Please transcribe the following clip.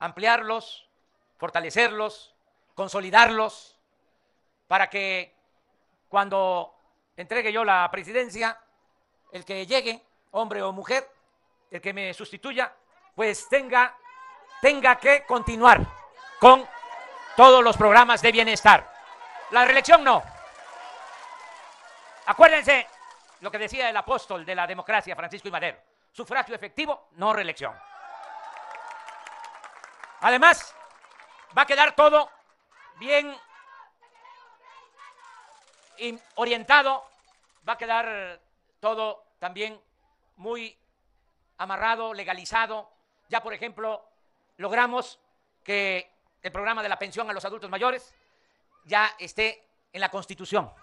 ampliarlos, fortalecerlos, consolidarlos, para que cuando entregue yo la presidencia, el que llegue, hombre o mujer, el que me sustituya, pues tenga, tenga que continuar con todos los programas de bienestar. La reelección no. Acuérdense lo que decía el apóstol de la democracia, Francisco I. Madero. Sufragio efectivo, no reelección. Además, va a quedar todo bien orientado, va a quedar todo también muy amarrado, legalizado. Ya, por ejemplo, logramos que el programa de la pensión a los adultos mayores ya esté en la Constitución.